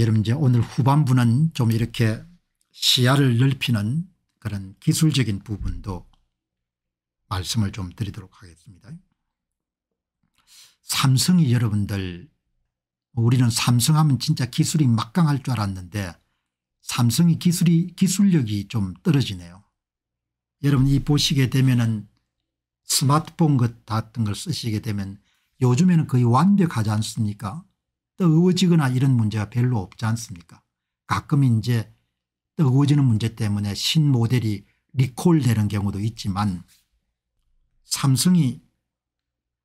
여러분 이제 오늘 후반부는 좀 이렇게 시야를 넓히는 그런 기술적인 부분도 말씀을 좀 드리도록 하겠습니다. 삼성이 여러분들 우리는 삼성하면 진짜 기술이 막강할 줄 알았는데 삼성이 기술이 기술력이 좀 떨어지네요. 여러분 이 보시게 되면은 스마트폰 같은 걸 쓰시게 되면 요즘에는 거의 완벽하지 않습니까? 뜨거워지거나 이런 문제가 별로 없지 않습니까 가끔 이제 뜨거워지는 문제 때문에 신 모델이 리콜되는 경우도 있지만 삼성이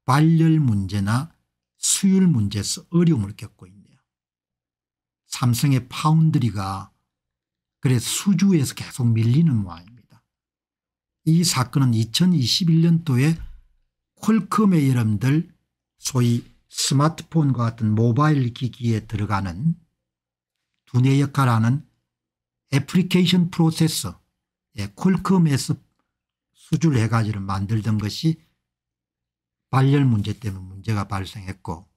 발열 문제나 수율 문제에서 어려움을 겪고 있네요. 삼성의 파운드리가 그래 수주에서 계속 밀리는 모양입니다. 이 사건은 2021년도에 퀄컴의 여러분들 소위 스마트폰과 같은 모바일 기기에 들어가는 두뇌 역할하는 애플리케이션 프로세서 예, 퀄컴에서 수주해 가지를 만들던 것이 발열 문제 때문에 문제가 발생했고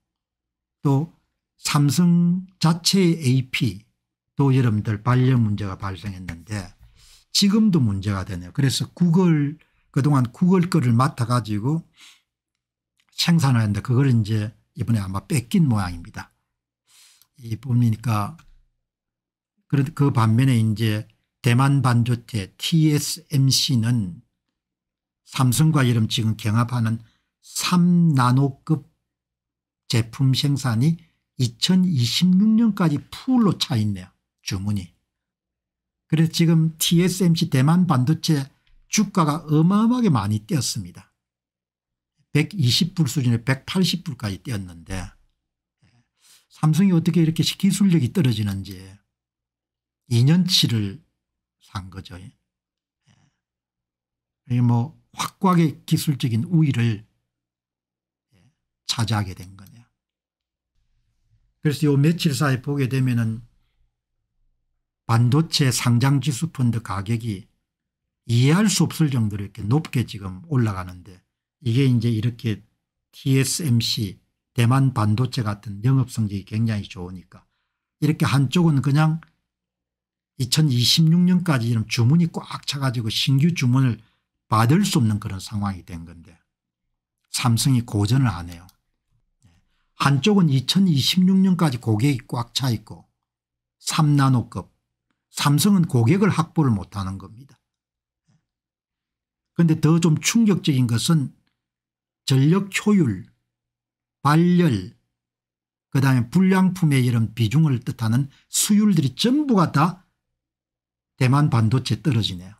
또 삼성 자체의 AP 도 여러분들 발열 문제가 발생했는데 지금도 문제가 되네요. 그래서 구글 그동안 구글 거를 맡아가지고 생산하는데 그걸 이제 이번에 아마 뺏긴 모양입니다. 이뿐이니까 그 반면에 이제 대만 반도체 TSMC는 삼성과 이름 지금 경합하는 3나노급 제품 생산이 2026년까지 풀로 차 있네요. 주문이. 그래서 지금 TSMC 대만 반도체 주가가 어마어마하게 많이 뛰었습니다. 120불 수준에 180불까지 뛰었는데 삼성이 어떻게 이렇게 기술력이 떨어지는지 2년치를 산 거죠. 예. 뭐 확고하게 기술적인 우위를 예, 차지하게 된거요 그래서 요 며칠 사이 보게 되면은 반도체 상장지수 펀드 가격이 이해할 수 없을 정도로 이렇게 높게 지금 올라가는데 이게 이제 이렇게 TSMC 대만 반도체 같은 영업 성적이 굉장히 좋으니까 이렇게 한쪽은 그냥 2026년까지는 주문이 꽉 차가지고 신규 주문을 받을 수 없는 그런 상황이 된 건데 삼성이 고전을 안 해요. 한쪽은 2026년까지 고객이 꽉 차 있고 3나노급 삼성은 고객을 확보를 못하는 겁니다. 그런데 더 좀 충격적인 것은 전력 효율, 발열, 그 다음에 불량품의 이런 비중을 뜻하는 수율들이 전부가 다 대만 반도체 떨어지네요.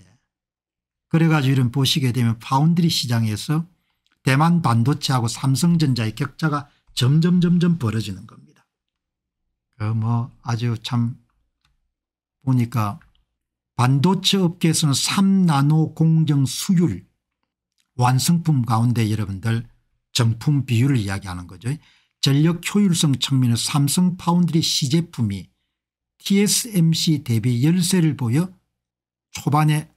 예. 그래가지고 이런 보시게 되면 파운드리 시장에서 대만 반도체하고 삼성전자의 격차가 점점 점점 벌어지는 겁니다. 그 뭐 아주 참 보니까 반도체 업계에서는 3나노 공정 수율 완성품 가운데 여러분들 정품 비율을 이야기하는 거죠. 전력 효율성 측면에 삼성 파운드리 시제품이 TSMC 대비 열세를 보여 초반에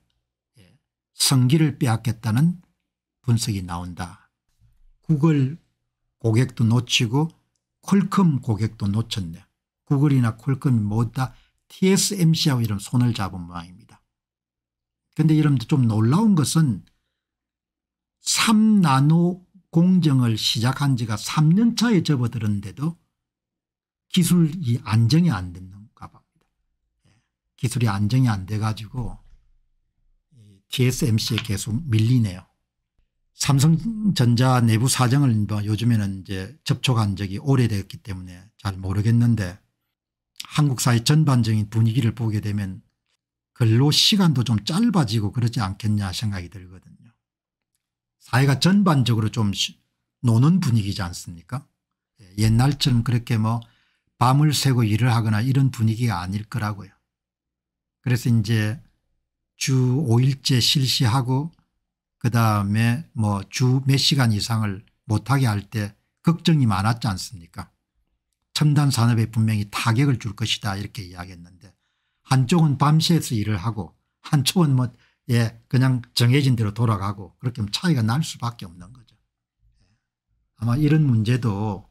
예, 성기를 빼앗겼다는 분석이 나온다. 구글 고객도 놓치고 콜컴 고객도 놓쳤네. 구글이나 콜컴이 모두 뭐 다 TSMC하고 이런 손을 잡은 모양입니다. 그런데 여러분들 좀 놀라운 것은 3나노 공정을 시작한 지가 3년 차에 접어들었는데도 기술이 안정이 안 됐는가 봅니다. 예. 기술이 안정이 안 돼가지고 TSMC에 계속 밀리네요. 삼성전자 내부 사정을 뭐 요즘에는 이제 접촉한 적이 오래됐기 때문에 잘 모르겠는데 한국 사회 전반적인 분위기를 보게 되면 근로 시간도 좀 짧아지고 그러지 않겠냐 생각이 들거든요. 사회가 전반적으로 좀 노는 분위기지 않습니까 예, 옛날처럼 그렇게 뭐 밤을 새고 일을 하거나 이런 분위기가 아닐 거라고요. 그래서 이제 주 5일째 실시하고 그다음에 뭐 주 몇 시간 이상을 못하게 할 때 걱정이 많았지 않습니까 첨단 산업에 분명히 타격을 줄 것이다 이렇게 이야기했는데 한쪽은 밤새서 일을 하고 한쪽은 뭐 예, 그냥 정해진 대로 돌아가고 그렇게 하면 차이가 날 수밖에 없는 거죠. 아마 이런 문제도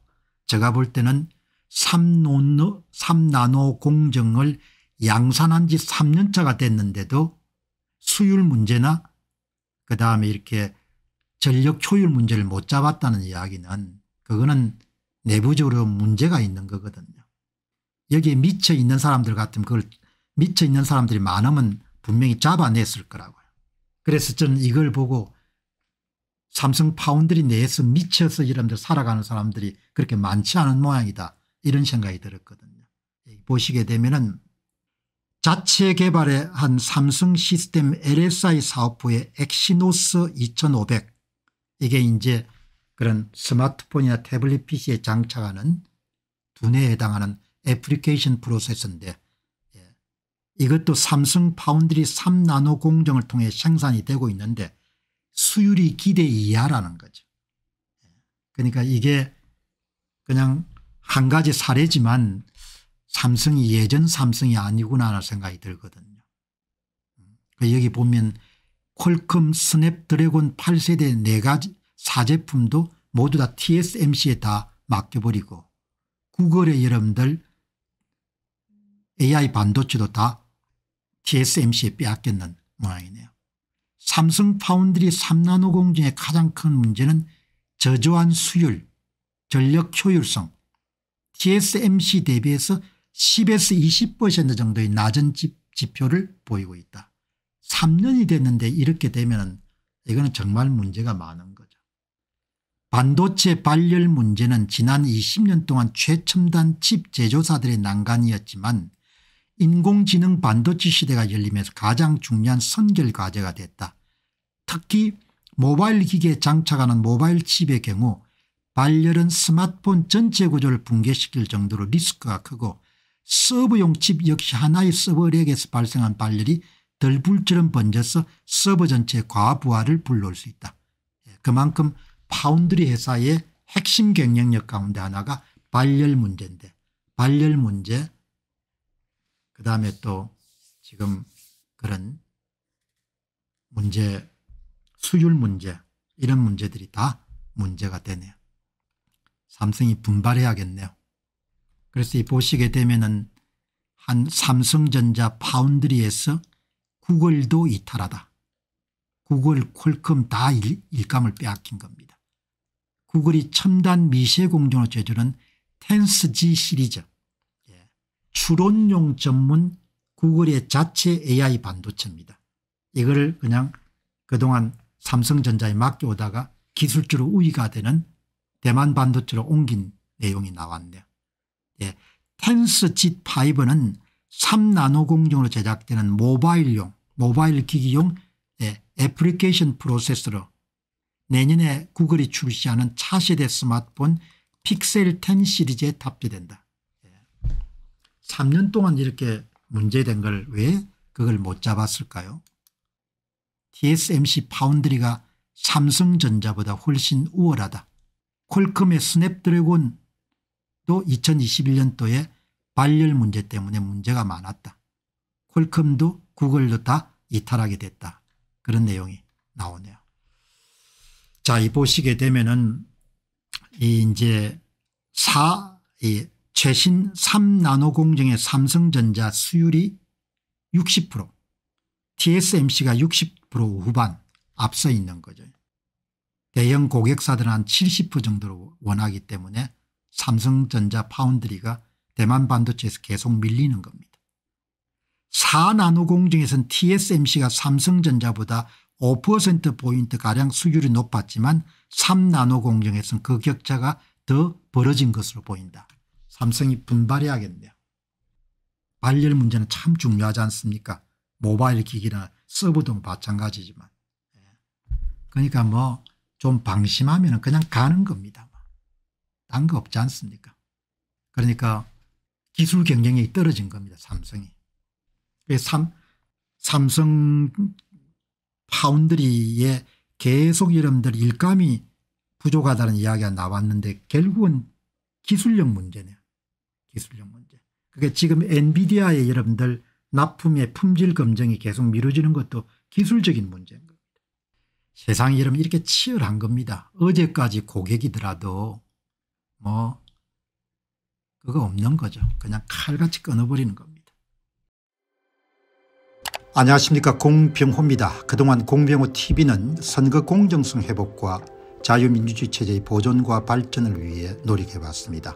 제가 볼 때는 3노, 3나노 공정을 양산한 지 3년차가 됐는데도 수율 문제나 그다음에 이렇게 전력 효율 문제를 못 잡았다는 이야기는 그거는 내부적으로 문제가 있는 거거든요. 여기에 미쳐 있는 사람들 같으면 그걸 미쳐 있는 사람들이 많으면 분명히 잡아냈을 거라고요. 그래서 저는 이걸 보고 삼성 파운드리 내에서 미쳐서 이런들 살아가는 사람들이 그렇게 많지 않은 모양이다 이런 생각이 들었거든요. 예, 보시게 되면은 자체 개발에 한 삼성 시스템 LSI 사업부의 엑시노스 2500 이게 이제 그런 스마트폰이나 태블릿 PC에 장착하는 두뇌에 해당하는 애플리케이션 프로세서인데 이것도 삼성 파운드리 3나노 공정을 통해 생산이 되고 있는데 수율이 기대 이하라는 거죠. 그러니까 이게 그냥 한 가지 사례지만 삼성이 예전 삼성이 아니구나 하는 생각이 들거든요. 그 여기 보면 퀄컴 스냅드래곤 8세대 4가지 4제품도 모두 다 TSMC에 다 맡겨버리고 구글의 여러분들 AI 반도체도 다 TSMC에 빼앗겼는 모양이네요. 삼성 파운드리 3나노 중에 가장 큰 문제는 저조한 수율, 전력 효율성, TSMC 대비해서 10에서 20% 정도의 낮은 지, 표를 보이고 있다. 3년이 됐는데 이렇게 되면 이거는 정말 문제가 많은 거죠. 반도체 발열 문제는 지난 20년 동안 최첨단 칩 제조사들의 난관이었지만 인공지능 반도체 시대가 열리면서 가장 중요한 선결과제가 됐다. 특히 모바일 기기에 장착하는 모바일 칩의 경우 발열은 스마트폰 전체 구조를 붕괴시킬 정도로 리스크가 크고 서버용 칩 역시 하나의 서버렉에서 발생한 발열이 덜불처럼 번져서 서버 전체의 과부하를 불러올 수 있다. 예, 그만큼 파운드리 회사의 핵심 경쟁력 가운데 하나가 발열 문제인데 발열 문제 그 다음에 또 지금 그런 문제, 수율 문제 이런 문제들이 다 문제가 되네요. 삼성이 분발해야겠네요. 그래서 이 보시게 되면은 한 삼성전자 파운드리에서 구글도 이탈하다. 구글, 콜컴 다 일, 감을 빼앗긴 겁니다. 구글이 첨단 미세 공정을 제조는 텐스지 시리즈 추론용 전문 구글의 자체 AI 반도체입니다. 이걸 그냥 그동안 삼성전자에 맡겨오다가 기술주로 우위가 되는 대만 반도체로 옮긴 내용이 나왔네요. 예. 텐스 G5는 3나노 공정으로 제작되는 모바일용 모바일 기기용 예. 애플리케이션 프로세서로 내년에 구글이 출시하는 차세대 스마트폰 픽셀 10 시리즈에 탑재된다. 3년 동안 이렇게 문제된 걸 왜 그걸 못 잡았을까요 TSMC 파운드리가 삼성전자보다 훨씬 우월하다. 퀄컴의 스냅드래곤도 2021년도에 발열 문제 때문에 문제가 많았다. 퀄컴도 구글도 다 이탈하게 됐다. 그런 내용이 나오네요. 자, 이 보시게 되면은 이 이제 사, 이 최신 3나노 공정의 삼성전자 수율이 60% TSMC가 60% 후반 앞서 있는 거죠. 대형 고객사들은 한 70% 정도로 원하기 때문에 삼성전자 파운드리가 대만 반도체에서 계속 밀리는 겁니다. 4나노 공정에서는 TSMC가 삼성전자보다 5%포인트가량 수율이 높았지만 3나노 공정에서는 그 격차가 더 벌어진 것으로 보인다. 삼성이 분발해야겠네요. 발열 문제는 참 중요하지 않습니까? 모바일 기기나 서버도 마찬가지지만. 예. 그러니까 뭐 좀 방심하면 그냥 가는 겁니다. 딴 거 없지 않습니까? 그러니까 기술 경쟁력이 떨어진 겁니다. 삼성이. 삼, 삼성 파운드리에 계속 여러분들 일감이 부족하다는 이야기가 나왔는데 결국은 기술력 문제네요. 기술력 문제. 그게 지금 엔비디아의 여러분들 납품의 품질 검증이 계속 미뤄지는 것도 기술적인 문제인 겁니다. 세상이 여러분 이렇게 치열한 겁니다. 어제까지 고객이더라도 뭐 그거 없는 거죠. 그냥 칼같이 끊어버리는 겁니다. 안녕하십니까 공병호입니다. 그동안 공병호TV는 선거 공정성 회복과 자유민주주의 체제의 보존과 발전을 위해 노력해왔습니다.